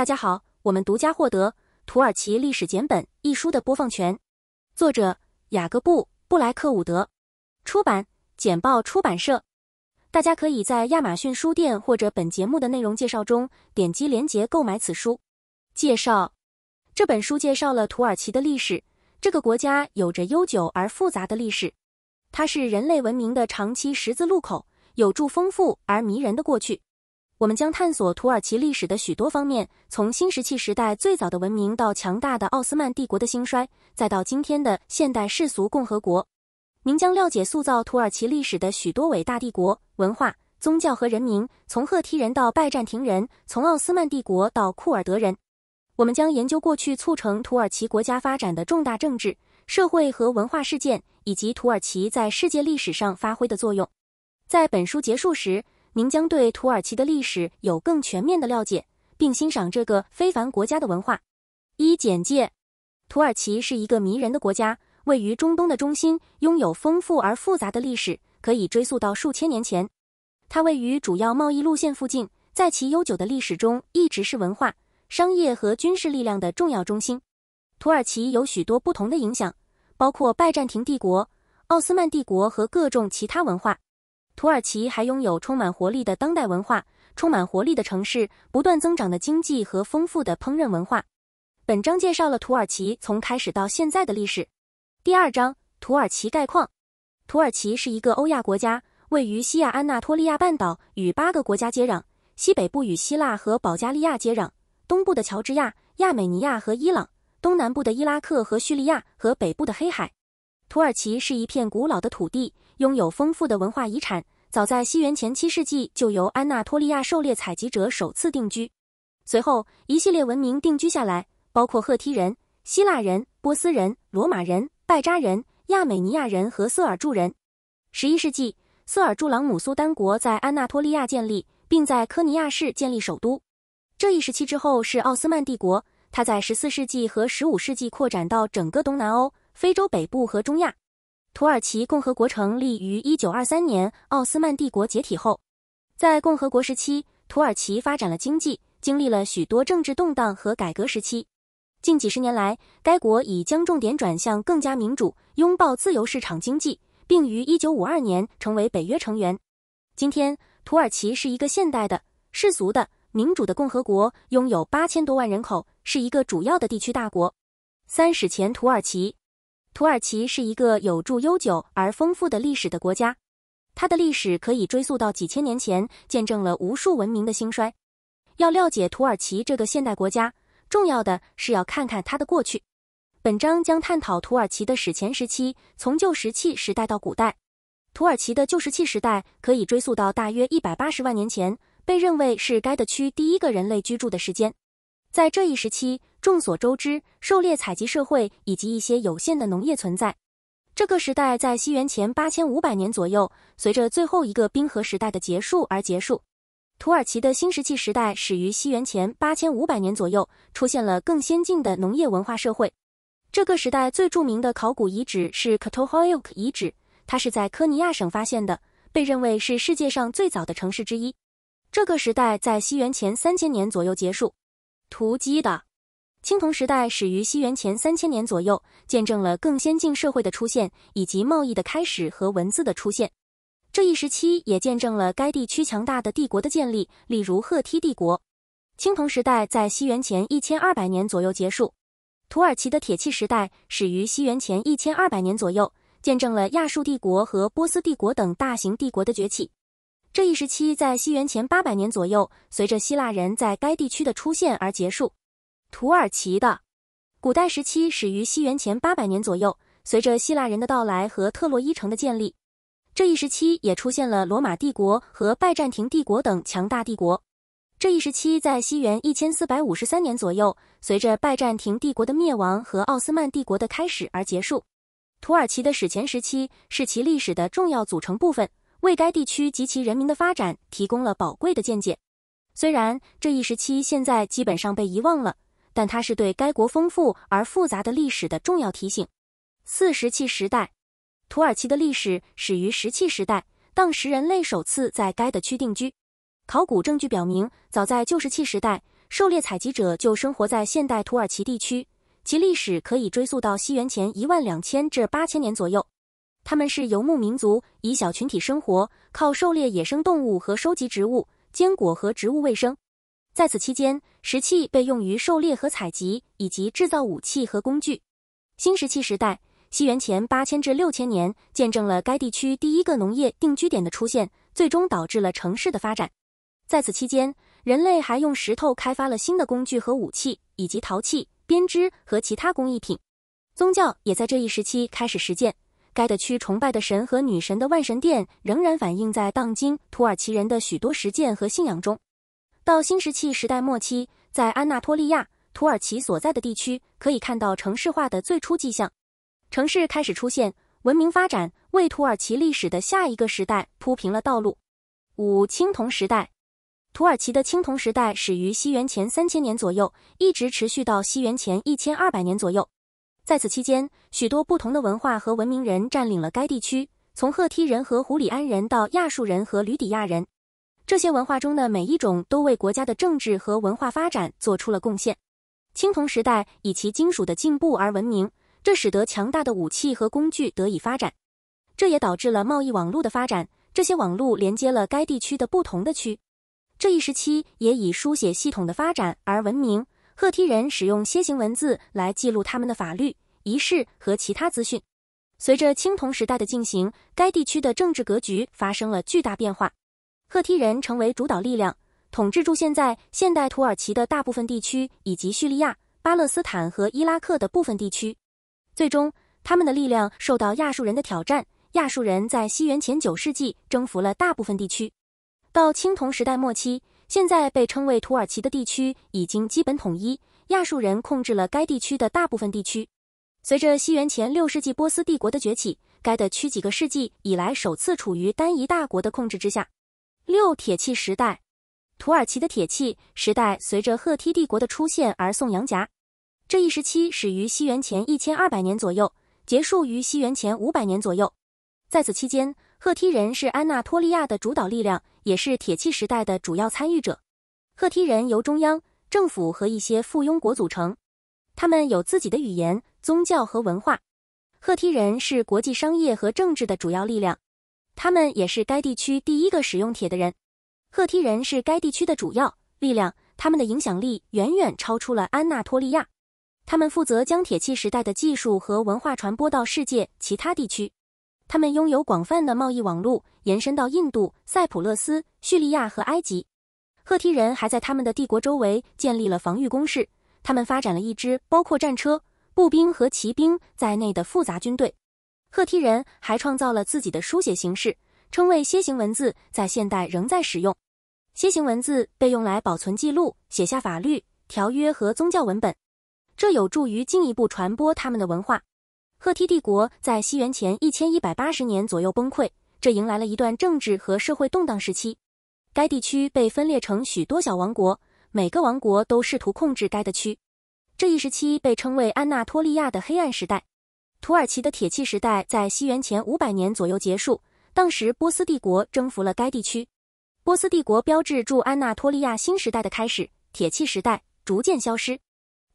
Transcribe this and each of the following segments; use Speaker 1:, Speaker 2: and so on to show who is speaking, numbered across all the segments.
Speaker 1: 大家好，我们独家获得《土耳其历史简本》一书的播放权，作者雅各布·布莱克伍德，出版简报出版社。大家可以在亚马逊书店或者本节目的内容介绍中点击链接购买此书。介绍：这本书介绍了土耳其的历史，这个国家有着悠久而复杂的历史，它是人类文明的长期十字路口，有着丰富而迷人的过去。我们将探索土耳其历史的许多方面，从新石器时代最早的文明到强大的奥斯曼帝国的兴衰，再到今天的现代世俗共和国。您将了解塑造土耳其历史的许多伟大帝国、文化、宗教和人民，从赫梯人到拜占庭人，从奥斯曼帝国到库尔德人。我们将研究过去促成土耳其国家发展的重大政治、社会和文化事件，以及土耳其在世界历史上发挥的作用。在本书结束时。您将对土耳其的历史有更全面的了解，并欣赏这个非凡国家的文化。一、简介：土耳其是一个迷人的国家，位于中东的中心，拥有丰富而复杂的历史，可以追溯到数千年前。它位于主要贸易路线附近，在其悠久的历史中一直是文化、商业和军事力量的重要中心。土耳其有许多不同的影响，包括拜占庭帝国、奥斯曼帝国和各种其他文化。土耳其还拥有充满活力的当代文化，充满活力的城市，不断增长的经济和丰富的烹饪文化。本章介绍了土耳其从开始到现在的历史。第二章：土耳其概况。土耳其是一个欧亚国家，位于西亚安纳托利亚半岛，与八个国家接壤：西北部与希腊和保加利亚接壤，东部的乔治亚、亚美尼亚和伊朗，东南部的伊拉克和叙利亚，和北部的黑海。土耳其是一片古老的土地。拥有丰富的文化遗产，早在西元前七世纪就由安纳托利亚狩猎采集者首次定居，随后一系列文明定居下来，包括赫梯人、希腊人、波斯人、罗马人、拜扎人、亚美尼亚人和塞尔柱人。十一世纪，塞尔柱朗姆苏丹国在安纳托利亚建立，并在科尼亚市建立首都。这一时期之后是奥斯曼帝国，他在十四世纪和十五世纪扩展到整个东南欧、非洲北部和中亚。土耳其共和国成立于一九二三年，奥斯曼帝国解体后，在共和国时期，土耳其发展了经济，经历了许多政治动荡和改革时期。近几十年来，该国已将重点转向更加民主、拥抱自由市场经济，并于一九五二年成为北约成员。今天，土耳其是一个现代的、世俗的、民主的共和国，拥有八千多万人口，是一个主要的地区大国。三史前土耳其。土耳其是一个有著悠久而丰富的历史的国家，它的历史可以追溯到几千年前，见证了无数文明的兴衰。要了解土耳其这个现代国家，重要的是要看看它的过去。本章将探讨土耳其的史前时期，从旧石器时代到古代。土耳其的旧石器时代可以追溯到大约一百八十万年前，被认为是该地区第一个人类居住的时间。在这一时期，众所周知，狩猎采集社会以及一些有限的农业存在。这个时代在西元前八千五百年左右，随着最后一个冰河时代的结束而结束。土耳其的新石器时代始于西元前八千五百年左右，出现了更先进的农业文化社会。这个时代最著名的考古遗址是 t o 托 o 伊 k 遗址，它是在科尼亚省发现的，被认为是世界上最早的城市之一。这个时代在西元前三千年左右结束。图基的。青铜时代始于西元前三千年左右，见证了更先进社会的出现，以及贸易的开始和文字的出现。这一时期也见证了该地区强大的帝国的建立，例如赫梯帝国。青铜时代在西元前一千二百年左右结束。土耳其的铁器时代始于西元前一千二百年左右，见证了亚述帝国和波斯帝国等大型帝国的崛起。这一时期在西元前八百年左右，随着希腊人在该地区的出现而结束。土耳其的古代时期始于西元前八百年左右，随着希腊人的到来和特洛伊城的建立，这一时期也出现了罗马帝国和拜占庭帝国等强大帝国。这一时期在西元一千四百五十三年左右，随着拜占庭帝国的灭亡和奥斯曼帝国的开始而结束。土耳其的史前时期是其历史的重要组成部分，为该地区及其人民的发展提供了宝贵的见解。虽然这一时期现在基本上被遗忘了。但它是对该国丰富而复杂的历史的重要提醒。四石器时代，土耳其的历史始于石器时代，当时人类首次在该地区定居。考古证据表明，早在旧石器时代，狩猎采集者就生活在现代土耳其地区，其历史可以追溯到西元前一万两千至八千年左右。他们是游牧民族，以小群体生活，靠狩猎野生动物和收集植物、坚果和植物为生。在此期间，石器被用于狩猎和采集，以及制造武器和工具。新石器时代（西元前八千至六千年）见证了该地区第一个农业定居点的出现，最终导致了城市的发展。在此期间，人类还用石头开发了新的工具和武器，以及陶器、编织和其他工艺品。宗教也在这一时期开始实践，该地区崇拜的神和女神的万神殿仍然反映在当今土耳其人的许多实践和信仰中。到新石器时代末期，在安纳托利亚（土耳其所在的地区）可以看到城市化的最初迹象，城市开始出现，文明发展为土耳其历史的下一个时代铺平了道路。五、青铜时代，土耳其的青铜时代始于西元前三千年左右，一直持续到西元前一千二百年左右。在此期间，许多不同的文化和文明人占领了该地区，从赫梯人和胡里安人到亚述人和吕底亚人。这些文化中的每一种都为国家的政治和文化发展做出了贡献。青铜时代以其金属的进步而闻名，这使得强大的武器和工具得以发展，这也导致了贸易网络的发展。这些网络连接了该地区的不同的区。这一时期也以书写系统的发展而闻名。赫梯人使用楔形文字来记录他们的法律、仪式和其他资讯。随着青铜时代的进行，该地区的政治格局发生了巨大变化。赫梯人成为主导力量，统治住现在现代土耳其的大部分地区，以及叙利亚、巴勒斯坦和伊拉克的部分地区。最终，他们的力量受到亚述人的挑战。亚述人在西元前九世纪征服了大部分地区。到青铜时代末期，现在被称为土耳其的地区已经基本统一，亚述人控制了该地区的大部分地区。随着西元前六世纪波斯帝国的崛起，该地区几个世纪以来首次处于单一大国的控制之下。六铁器时代，土耳其的铁器时代随着赫梯帝国的出现而颂扬。夹这一时期始于西元前一千二百年左右，结束于西元前五百年左右。在此期间，赫梯人是安纳托利亚的主导力量，也是铁器时代的主要参与者。赫梯人由中央政府和一些附庸国组成，他们有自己的语言、宗教和文化。赫梯人是国际商业和政治的主要力量。他们也是该地区第一个使用铁的人。赫梯人是该地区的主要力量，他们的影响力远远超出了安纳托利亚。他们负责将铁器时代的技术和文化传播到世界其他地区。他们拥有广泛的贸易网络，延伸到印度、塞浦路斯、叙利亚和埃及。赫梯人还在他们的帝国周围建立了防御工事。他们发展了一支包括战车、步兵和骑兵在内的复杂军队。赫梯人还创造了自己的书写形式，称为楔形文字，在现代仍在使用。楔形文字被用来保存记录、写下法律条约和宗教文本，这有助于进一步传播他们的文化。赫梯帝国在西元前一千一百八十年左右崩溃，这迎来了一段政治和社会动荡时期。该地区被分裂成许多小王国，每个王国都试图控制该的区。这一时期被称为安纳托利亚的黑暗时代。土耳其的铁器时代在西元前五百年左右结束。当时，波斯帝国征服了该地区。波斯帝国标志住安纳托利亚新时代的开始，铁器时代逐渐消失。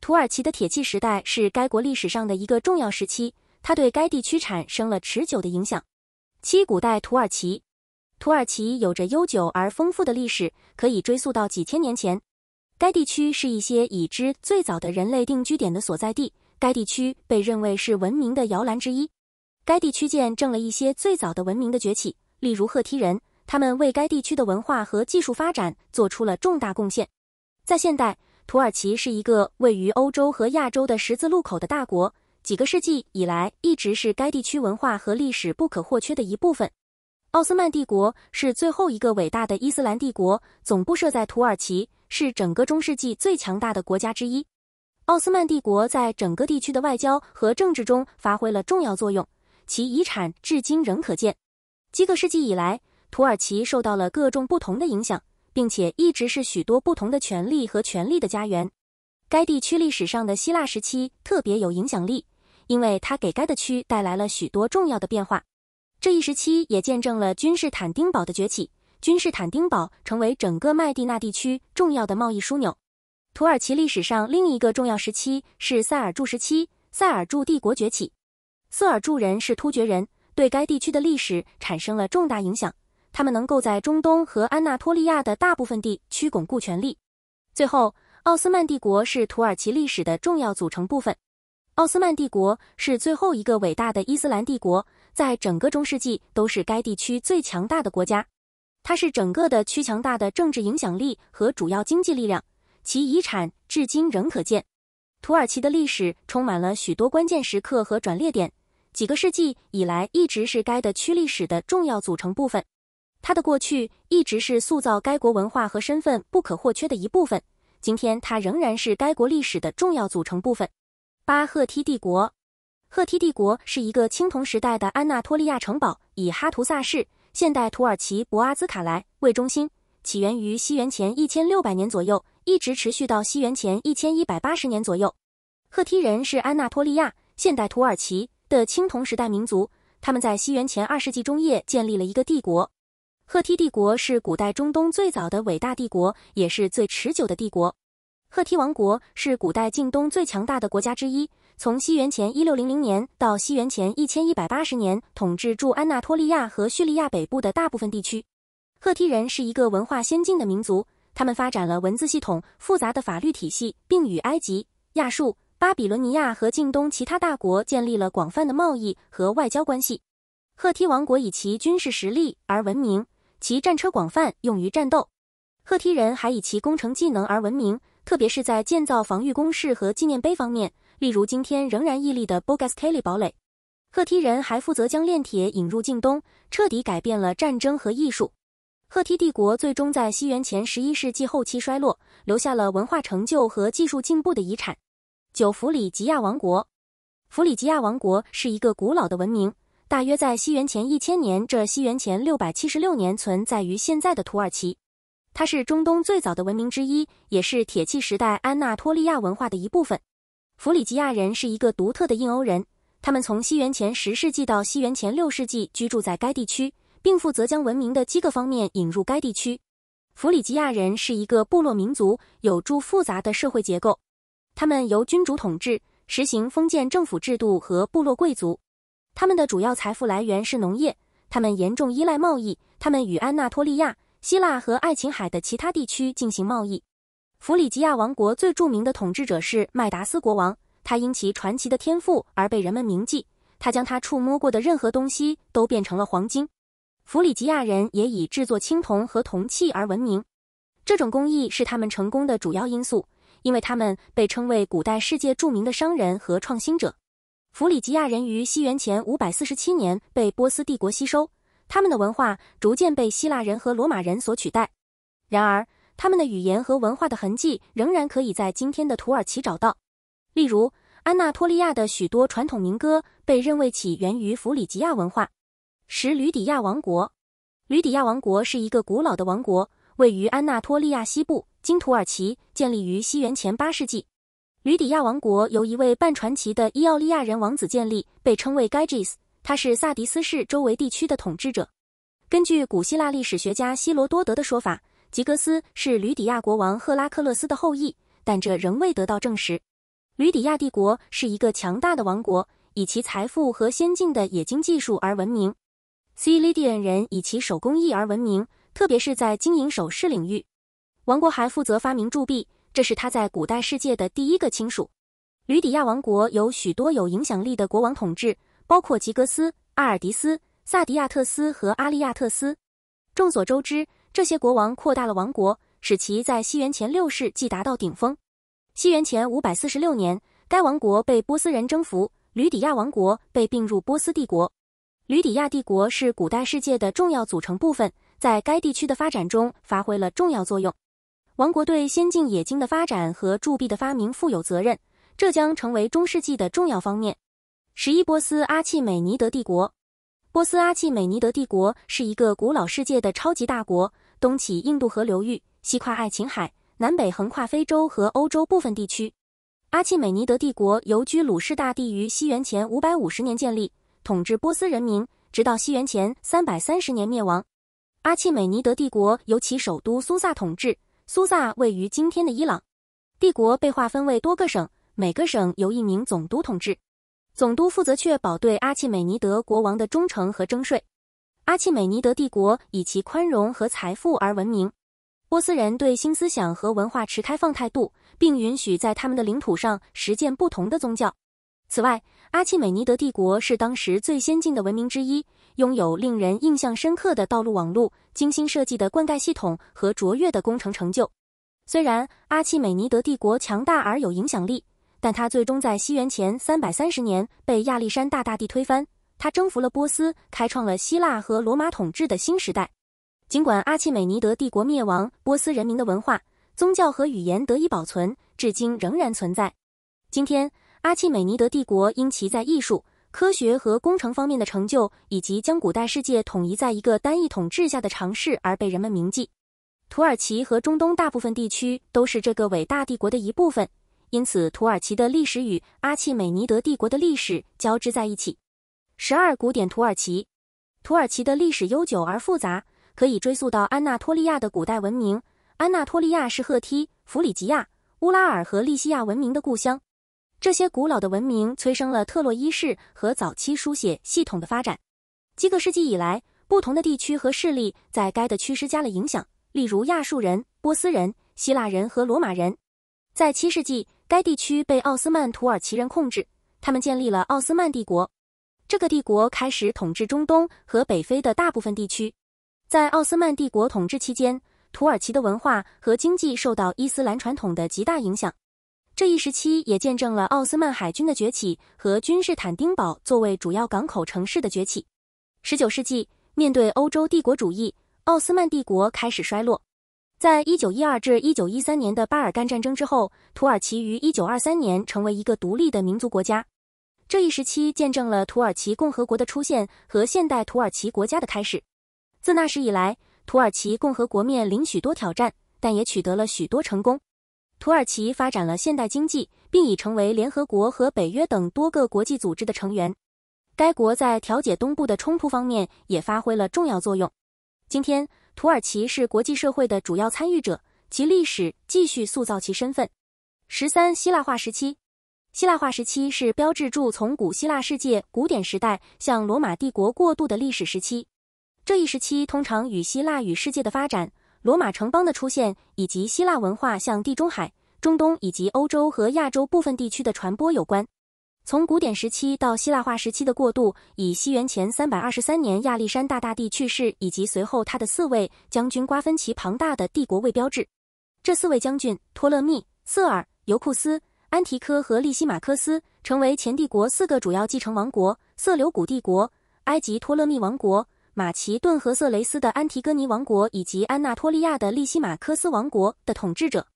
Speaker 1: 土耳其的铁器时代是该国历史上的一个重要时期，它对该地区产生了持久的影响。七、古代土耳其，土耳其有着悠久而丰富的历史，可以追溯到几千年前。该地区是一些已知最早的人类定居点的所在地。该地区被认为是文明的摇篮之一。该地区见证了一些最早的文明的崛起，例如赫梯人，他们为该地区的文化和技术发展做出了重大贡献。在现代，土耳其是一个位于欧洲和亚洲的十字路口的大国，几个世纪以来一直是该地区文化和历史不可或缺的一部分。奥斯曼帝国是最后一个伟大的伊斯兰帝国，总部设在土耳其，是整个中世纪最强大的国家之一。奥斯曼帝国在整个地区的外交和政治中发挥了重要作用，其遗产至今仍可见。几个世纪以来，土耳其受到了各种不同的影响，并且一直是许多不同的权力和权力的家园。该地区历史上的希腊时期特别有影响力，因为它给该的区带来了许多重要的变化。这一时期也见证了君士坦丁堡的崛起，君士坦丁堡成为整个麦地那地区重要的贸易枢纽。土耳其历史上另一个重要时期是塞尔柱时期，塞尔柱帝国崛起。塞尔柱人是突厥人，对该地区的历史产生了重大影响。他们能够在中东和安纳托利亚的大部分地区巩固权力。最后，奥斯曼帝国是土耳其历史的重要组成部分。奥斯曼帝国是最后一个伟大的伊斯兰帝国，在整个中世纪都是该地区最强大的国家。它是整个的区强大的政治影响力和主要经济力量。其遗产至今仍可见。土耳其的历史充满了许多关键时刻和转捩点，几个世纪以来一直是该的区历史的重要组成部分。它的过去一直是塑造该国文化和身份不可或缺的一部分。今天，它仍然是该国历史的重要组成部分。巴赫梯帝国，赫梯帝国是一个青铜时代的安纳托利亚城堡，以哈图萨市（现代土耳其博阿兹卡莱）为中心，起源于西元前一千六百年左右。一直持续到西元前一千一百八十年左右。赫梯人是安纳托利亚（现代土耳其）的青铜时代民族，他们在西元前二世纪中叶建立了一个帝国——赫梯帝国，是古代中东最早的伟大帝国，也是最持久的帝国。赫梯王国是古代近东最强大的国家之一，从西元前一六零零年到西元前一千一百八十年，统治住安纳托利亚和叙利亚北部的大部分地区。赫梯人是一个文化先进的民族。他们发展了文字系统、复杂的法律体系，并与埃及、亚述、巴比伦尼亚和近东其他大国建立了广泛的贸易和外交关系。赫梯王国以其军事实力而闻名，其战车广泛用于战斗。赫梯人还以其工程技能而闻名，特别是在建造防御工事和纪念碑方面，例如今天仍然屹立的 b o g a s k a l i 堡垒。赫梯人还负责将炼铁引入近东，彻底改变了战争和艺术。赫梯帝国最终在西元前十一世纪后期衰落，留下了文化成就和技术进步的遗产。九弗里吉亚王国，弗里吉亚王国是一个古老的文明，大约在西元前一千年（至西元前六百七十六年）存在于现在的土耳其。它是中东最早的文明之一，也是铁器时代安纳托利亚文化的一部分。弗里吉亚人是一个独特的印欧人，他们从西元前十世纪到西元前六世纪居住在该地区。并负责将文明的基个方面引入该地区。弗里吉亚人是一个部落民族，有助复杂的社会结构。他们由君主统治，实行封建政府制度和部落贵族。他们的主要财富来源是农业，他们严重依赖贸易。他们与安纳托利亚、希腊和爱琴海的其他地区进行贸易。弗里吉亚王国最著名的统治者是麦达斯国王，他因其传奇的天赋而被人们铭记。他将他触摸过的任何东西都变成了黄金。弗里吉亚人也以制作青铜和铜器而闻名，这种工艺是他们成功的主要因素，因为他们被称为古代世界著名的商人和创新者。弗里吉亚人于西元前547年被波斯帝国吸收，他们的文化逐渐被希腊人和罗马人所取代。然而，他们的语言和文化的痕迹仍然可以在今天的土耳其找到，例如安纳托利亚的许多传统民歌被认为起源于弗里吉亚文化。十吕底亚王国，吕底亚王国是一个古老的王国，位于安纳托利亚西部今土耳其，建立于西元前八世纪。吕底亚王国由一位半传奇的伊奥利亚人王子建立，被称为 g e g e s 他是萨迪斯市周围地区的统治者。根据古希腊历史学家希罗多德的说法，吉格斯是吕底亚国王赫拉克勒斯的后裔，但这仍未得到证实。吕底亚帝国是一个强大的王国，以其财富和先进的冶金技术而闻名。c i l i i a n 人以其手工艺而闻名，特别是在金银首饰领域。王国还负责发明铸币，这是他在古代世界的第一个亲属。吕底亚王国有许多有影响力的国王统治，包括吉格斯、阿尔迪斯、萨迪亚特斯和阿利亚特斯。众所周知，这些国王扩大了王国，使其在西元前六世纪达到顶峰。西元前五百四十六年，该王国被波斯人征服，吕底亚王国被并入波斯帝国。吕底亚帝国是古代世界的重要组成部分，在该地区的发展中发挥了重要作用。王国对先进冶金的发展和铸币的发明负有责任，这将成为中世纪的重要方面。十一，波斯阿契美尼德帝国。波斯阿契美尼德帝国是一个古老世界的超级大国，东起印度河流域，西跨爱琴海，南北横跨非洲和欧洲部分地区。阿契美尼德帝国由居鲁士大帝于西元前五百五十年建立。统治波斯人民直到西元前三百三十年灭亡。阿契美尼德帝国由其首都苏萨统治，苏萨位于今天的伊朗。帝国被划分为多个省，每个省由一名总督统治。总督负责确保对阿契美尼德国王的忠诚和征税。阿契美尼德帝国以其宽容和财富而闻名。波斯人对新思想和文化持开放态度，并允许在他们的领土上实践不同的宗教。此外，阿契美尼德帝国是当时最先进的文明之一，拥有令人印象深刻的道路网路、精心设计的灌溉系统和卓越的工程成就。虽然阿契美尼德帝国强大而有影响力，但它最终在西元前三百三十年被亚历山大大帝推翻。他征服了波斯，开创了希腊和罗马统治的新时代。尽管阿契美尼德帝国灭亡，波斯人民的文化、宗教和语言得以保存，至今仍然存在。今天。阿契美尼德帝国因其在艺术、科学和工程方面的成就，以及将古代世界统一在一个单一统治下的尝试而被人们铭记。土耳其和中东大部分地区都是这个伟大帝国的一部分，因此土耳其的历史与阿契美尼德帝国的历史交织在一起。十二古典土耳其，土耳其的历史悠久而复杂，可以追溯到安纳托利亚的古代文明。安纳托利亚是赫梯、弗里吉亚、乌拉尔和利西亚文明的故乡。这些古老的文明催生了特洛伊市和早期书写系统的发展。几个世纪以来，不同的地区和势力在该的区施加了影响，例如亚述人、波斯人、希腊人和罗马人。在七世纪，该地区被奥斯曼土耳其人控制，他们建立了奥斯曼帝国。这个帝国开始统治中东和北非的大部分地区。在奥斯曼帝国统治期间，土耳其的文化和经济受到伊斯兰传统的极大影响。这一时期也见证了奥斯曼海军的崛起和君士坦丁堡作为主要港口城市的崛起。十九世纪，面对欧洲帝国主义，奥斯曼帝国开始衰落。在一九一二至一九一三年的巴尔干战争之后，土耳其于一九二三年成为一个独立的民族国家。这一时期见证了土耳其共和国的出现和现代土耳其国家的开始。自那时以来，土耳其共和国面临许多挑战，但也取得了许多成功。土耳其发展了现代经济，并已成为联合国和北约等多个国际组织的成员。该国在调解东部的冲突方面也发挥了重要作用。今天，土耳其是国际社会的主要参与者，其历史继续塑造其身份。十三、希腊化时期，希腊化时期是标志住从古希腊世界古典时代向罗马帝国过渡的历史时期。这一时期通常与希腊语世界的发展。罗马城邦的出现以及希腊文化向地中海、中东以及欧洲和亚洲部分地区的传播有关。从古典时期到希腊化时期的过渡，以西元前三百二十三年亚历山大大帝去世以及随后他的四位将军瓜分其庞大的帝国为标志。这四位将军托勒密、瑟尔、尤库斯、安提科和利西马科斯，成为前帝国四个主要继承王国：色流古帝国、埃及托勒密王国。马其顿和色雷斯的安提戈尼王国以及安纳托利亚的利西马科斯王国的统治者。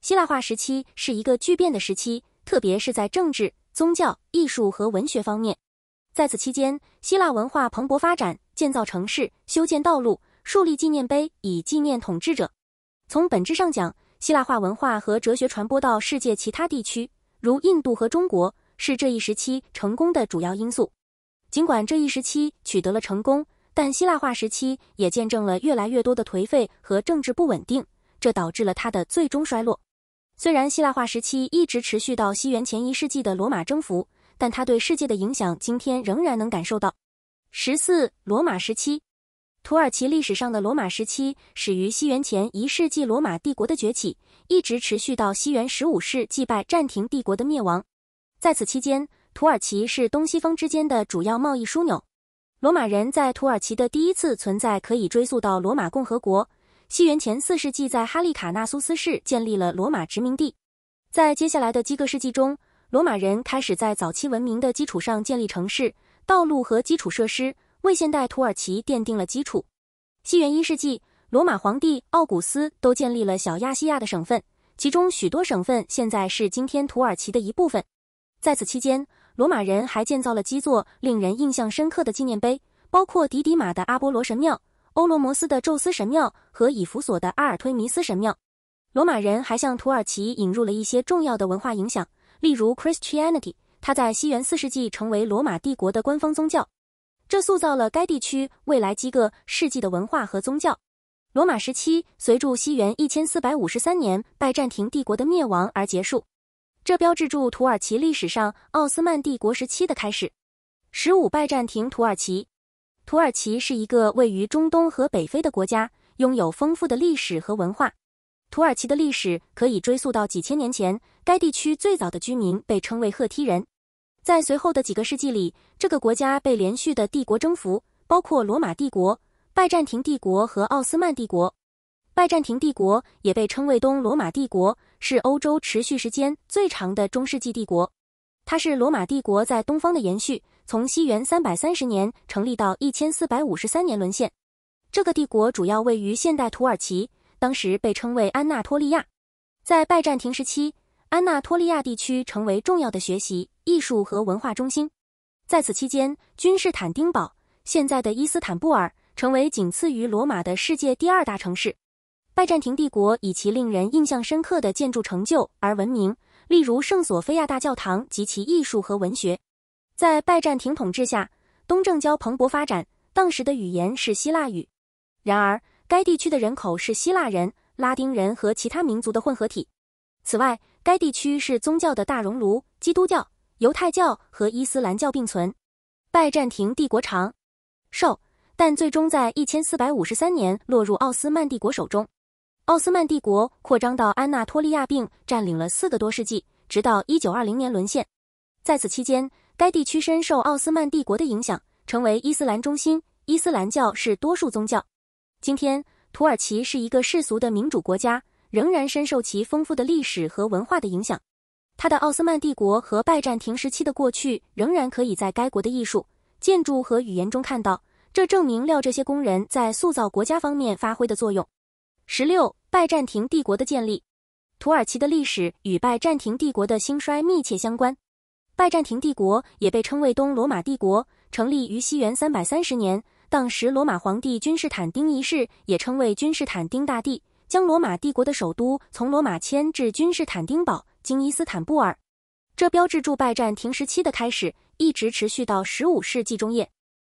Speaker 1: 希腊化时期是一个巨变的时期，特别是在政治、宗教、艺术和文学方面。在此期间，希腊文化蓬勃发展，建造城市、修建道路、树立纪念碑以纪念统治者。从本质上讲，希腊化文化和哲学传播到世界其他地区，如印度和中国，是这一时期成功的主要因素。尽管这一时期取得了成功，但希腊化时期也见证了越来越多的颓废和政治不稳定，这导致了它的最终衰落。虽然希腊化时期一直持续到西元前一世纪的罗马征服，但它对世界的影响今天仍然能感受到。十四罗马时期，土耳其历史上的罗马时期始于西元前一世纪罗马帝国的崛起，一直持续到西元十五世纪拜占庭帝国的灭亡。在此期间，土耳其是东西方之间的主要贸易枢纽。罗马人在土耳其的第一次存在可以追溯到罗马共和国，西元前四世纪，在哈利卡纳苏斯市建立了罗马殖民地。在接下来的几个世纪中，罗马人开始在早期文明的基础上建立城市、道路和基础设施，为现代土耳其奠定了基础。西元一世纪，罗马皇帝奥古斯都建立了小亚细亚的省份，其中许多省份现在是今天土耳其的一部分。在此期间，罗马人还建造了基座令人印象深刻的纪念碑，包括迪迪马的阿波罗神庙、欧罗摩斯的宙斯神庙和以弗所的阿尔忒弥斯神庙。罗马人还向土耳其引入了一些重要的文化影响，例如 Christianity，它在西元四世纪成为罗马帝国的官方宗教，这塑造了该地区未来几个世纪的文化和宗教。罗马时期随着西元一千四百五十三年拜占庭帝国的灭亡而结束。这标志着土耳其历史上奥斯曼帝国时期的开始。十五拜占庭土耳其，土耳其是一个位于中东和北非的国家，拥有丰富的历史和文化。土耳其的历史可以追溯到几千年前，该地区最早的居民被称为赫梯人。在随后的几个世纪里，这个国家被连续的帝国征服，包括罗马帝国、拜占庭帝国和奥斯曼帝国。拜占庭帝国也被称为东罗马帝国，是欧洲持续时间最长的中世纪帝国。它是罗马帝国在东方的延续，从西元三百三十年成立到一千四百五十三年沦陷。这个帝国主要位于现代土耳其，当时被称为安纳托利亚。在拜占庭时期，安纳托利亚地区成为重要的学习、艺术和文化中心。在此期间，君士坦丁堡（现在的伊斯坦布尔）成为仅次于罗马的世界第二大城市。拜占庭帝国以其令人印象深刻的建筑成就而闻名，例如圣索菲亚大教堂及其艺术和文学。在拜占庭统治下，东正教蓬勃发展。当时的语言是希腊语，然而该地区的人口是希腊人、拉丁人和其他民族的混合体。此外，该地区是宗教的大熔炉，基督教、犹太教和伊斯兰教并存。拜占庭帝国长寿，但最终在一千四百五十三年落入奥斯曼帝国手中。奥斯曼帝国扩张到安纳托利亚，并占领了四个多世纪，直到1920年沦陷。在此期间，该地区深受奥斯曼帝国的影响，成为伊斯兰中心。伊斯兰教是多数宗教。今天，土耳其是一个世俗的民主国家，仍然深受其丰富的历史和文化的影响。它的奥斯曼帝国和拜占庭时期的过去仍然可以在该国的艺术、建筑和语言中看到，这证明了这些工人在塑造国家方面发挥的作用。十六，拜占庭帝国的建立。土耳其的历史与拜占庭帝国的兴衰密切相关。拜占庭帝国也被称为东罗马帝国，成立于西元三百三十年。当时，罗马皇帝君士坦丁一世，也称为君士坦丁大帝，将罗马帝国的首都从罗马迁至君士坦丁堡（今伊斯坦布尔）。这标志着拜占庭时期的开始，一直持续到十五世纪中叶。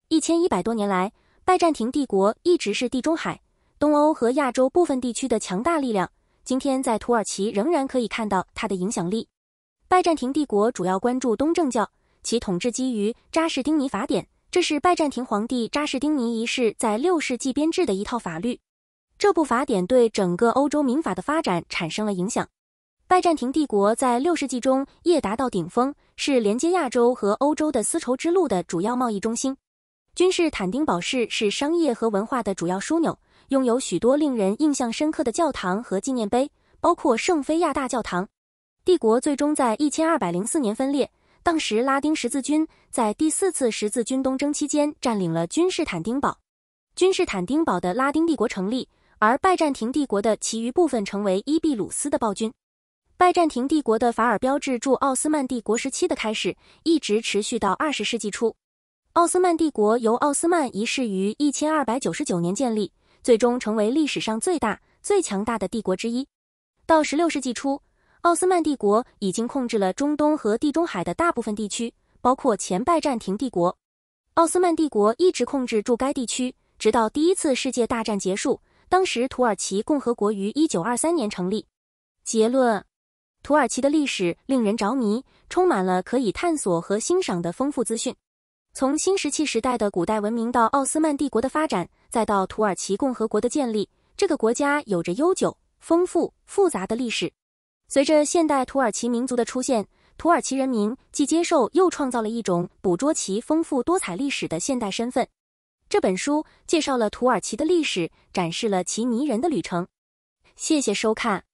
Speaker 1: 一千一百多年来，拜占庭帝国一直是地中海。东欧和亚洲部分地区的强大力量，今天在土耳其仍然可以看到它的影响力。拜占庭帝国主要关注东正教，其统治基于扎士丁尼法典，这是拜占庭皇帝扎士丁尼一世在六世纪编制的一套法律。这部法典对整个欧洲民法的发展产生了影响。拜占庭帝国在六世纪中叶达到顶峰，是连接亚洲和欧洲的丝绸之路的主要贸易中心。君士坦丁堡市是商业和文化的主要枢纽。拥有许多令人印象深刻的教堂和纪念碑，包括圣菲亚大教堂。帝国最终在一千二百零四年分裂。当时，拉丁十字军在第四次十字军东征期间占领了君士坦丁堡，君士坦丁堡的拉丁帝国成立，而拜占庭帝国的其余部分成为伊庇鲁斯的暴君。拜占庭帝国的法尔标志，驻奥斯曼帝国时期的开始，一直持续到二十世纪初。奥斯曼帝国由奥斯曼一世于一千二百九十九年建立。最终成为历史上最大、最强大的帝国之一。到16世纪初，奥斯曼帝国已经控制了中东和地中海的大部分地区，包括前拜占庭帝国。奥斯曼帝国一直控制住该地区，直到第一次世界大战结束。当时，土耳其共和国于1923年成立。结论：土耳其的历史令人着迷，充满了可以探索和欣赏的丰富资讯。从新石器时代的古代文明到奥斯曼帝国的发展，再到土耳其共和国的建立，这个国家有着悠久、丰富、复杂的历史。随着现代土耳其民族的出现，土耳其人民既接受又创造了一种捕捉其丰富多彩历史的现代身份。这本书介绍了土耳其的历史，展示了其迷人的旅程。谢谢收看。